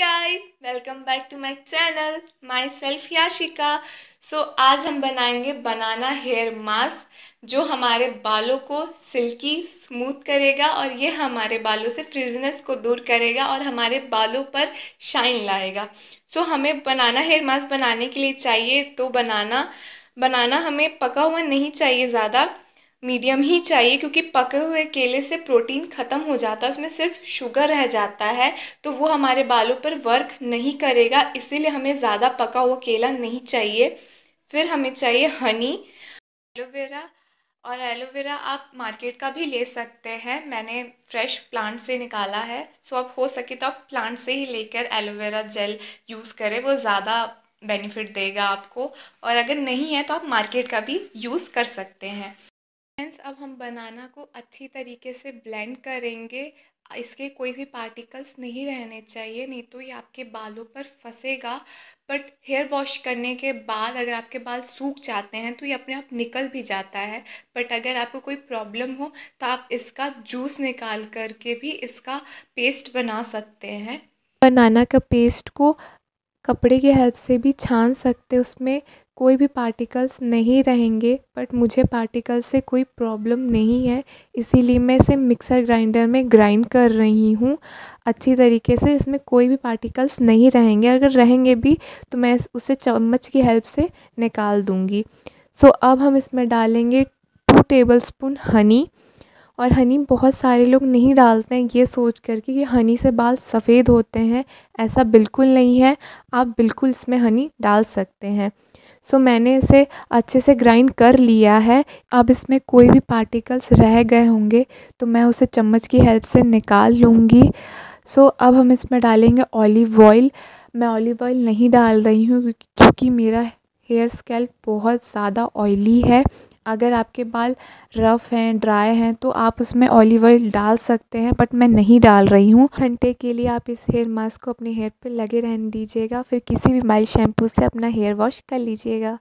guys welcome back to my channel my self Yashika सो आज हम बनाएंगे बनाना हेयर मास्क जो हमारे बालों को सिल्की स्मूथ करेगा और ये हमारे बालों से फ्रिजनेस को दूर करेगा और हमारे बालों पर शाइन लाएगा सो so, हमें बनाना हेयर मास्क बनाने के लिए चाहिए तो बनाना बनाना हमें पका हुआ नहीं चाहिए ज़्यादा मीडियम ही चाहिए क्योंकि पके हुए केले से प्रोटीन ख़त्म हो जाता है उसमें सिर्फ शुगर रह जाता है तो वो हमारे बालों पर वर्क नहीं करेगा इसीलिए हमें ज़्यादा पका हुआ केला नहीं चाहिए फिर हमें चाहिए हनी एलोवेरा और एलोवेरा आप मार्केट का भी ले सकते हैं मैंने फ्रेश प्लांट से निकाला है सो आप हो सके तो आप प्लांट से ही लेकर एलोवेरा जेल यूज़ करें वो ज़्यादा बेनिफिट देगा आपको और अगर नहीं है तो आप मार्केट का भी यूज़ कर सकते हैं फ्रेंड्स अब हम बनाना को अच्छी तरीके से ब्लेंड करेंगे इसके कोई भी पार्टिकल्स नहीं रहने चाहिए नहीं तो ये आपके बालों पर फंसेगा बट हेयर वॉश करने के बाद अगर आपके बाल सूख जाते हैं तो ये अपने आप निकल भी जाता है बट अगर आपको कोई प्रॉब्लम हो तो आप इसका जूस निकाल करके भी इसका पेस्ट बना सकते हैं बनाना का पेस्ट को कपड़े की हेल्प से भी छान सकते उसमें कोई भी पार्टिकल्स नहीं रहेंगे बट मुझे पार्टिकल से कोई प्रॉब्लम नहीं है इसीलिए मैं इसे मिक्सर ग्राइंडर में ग्राइंड कर रही हूँ अच्छी तरीके से इसमें कोई भी पार्टिकल्स नहीं रहेंगे अगर रहेंगे भी तो मैं उसे चम्मच की हेल्प से निकाल दूँगी सो so, अब हम इसमें डालेंगे टू टेबल स्पून हनी और हनी बहुत सारे लोग नहीं डालते हैं ये सोच कर कि हनी से बाल सफ़ेद होते हैं ऐसा बिल्कुल नहीं है आप बिल्कुल इसमें हनी डाल सकते हैं सो मैंने इसे अच्छे से ग्राइंड कर लिया है अब इसमें कोई भी पार्टिकल्स रह गए होंगे तो मैं उसे चम्मच की हेल्प से निकाल लूँगी सो अब हम इसमें डालेंगे ऑलिव ऑयल मैं ऑलिव ऑयल नहीं डाल रही हूँ क्योंकि मेरा हेयर स्कैल्प बहुत ज़्यादा ऑयली है अगर आपके बाल रफ़ हैं ड्राई हैं तो आप उसमें ऑलिव ऑयल डाल सकते हैं बट मैं नहीं डाल रही हूँ घंटे के लिए आप इस हेयर मास्क को अपने हेयर पे लगे रहने दीजिएगा फिर किसी भी माइल शैम्पू से अपना हेयर वॉश कर लीजिएगा